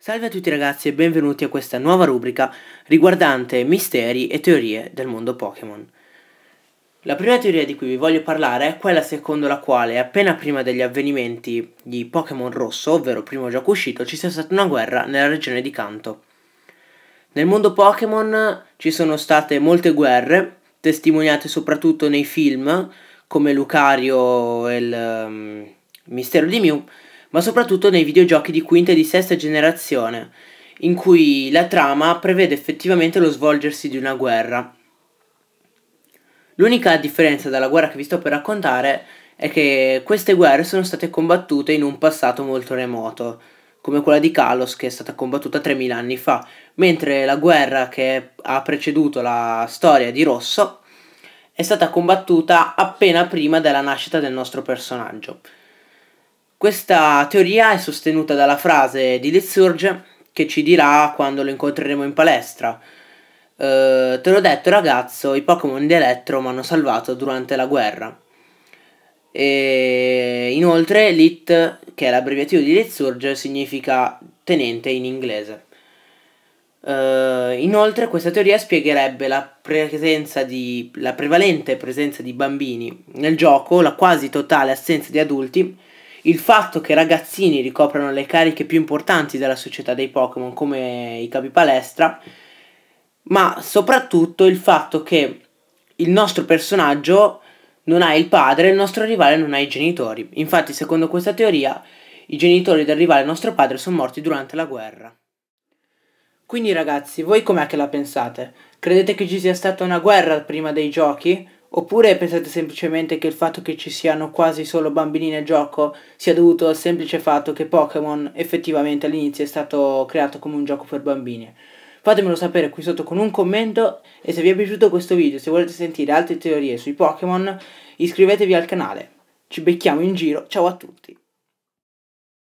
Salve a tutti ragazzi e benvenuti a questa nuova rubrica riguardante misteri e teorie del mondo Pokémon. La prima teoria di cui vi voglio parlare è quella secondo la quale appena prima degli avvenimenti di Pokémon Rosso, ovvero primo gioco uscito, ci sia stata una guerra nella regione di Kanto. Nel mondo Pokémon ci sono state molte guerre, testimoniate soprattutto nei film come Lucario e il um, Mistero di Mew, ma soprattutto nei videogiochi di quinta e di sesta generazione, in cui la trama prevede effettivamente lo svolgersi di una guerra. L'unica differenza dalla guerra che vi sto per raccontare è che queste guerre sono state combattute in un passato molto remoto, come quella di Kalos che è stata combattuta 3000 anni fa, mentre la guerra che ha preceduto la storia di Rosso è stata combattuta appena prima della nascita del nostro personaggio. Questa teoria è sostenuta dalla frase di Lesurge che ci dirà quando lo incontreremo in palestra. Eh, te l'ho detto ragazzo, i Pokémon di Elettro mi hanno salvato durante la guerra. E inoltre LIT, che è l'abbreviativo di Lesurge, significa tenente in inglese. Uh, inoltre questa teoria spiegherebbe la, presenza di, la prevalente presenza di bambini nel gioco, la quasi totale assenza di adulti il fatto che ragazzini ricoprano le cariche più importanti della società dei Pokémon come i capi palestra, ma soprattutto il fatto che il nostro personaggio non ha il padre, e il nostro rivale non ha i genitori. Infatti, secondo questa teoria, i genitori del rivale nostro padre sono morti durante la guerra. Quindi ragazzi, voi com'è che la pensate? Credete che ci sia stata una guerra prima dei giochi? Oppure pensate semplicemente che il fatto che ci siano quasi solo bambini nel gioco sia dovuto al semplice fatto che Pokémon effettivamente all'inizio è stato creato come un gioco per bambini? Fatemelo sapere qui sotto con un commento e se vi è piaciuto questo video, se volete sentire altre teorie sui Pokémon, iscrivetevi al canale. Ci becchiamo in giro, ciao a tutti!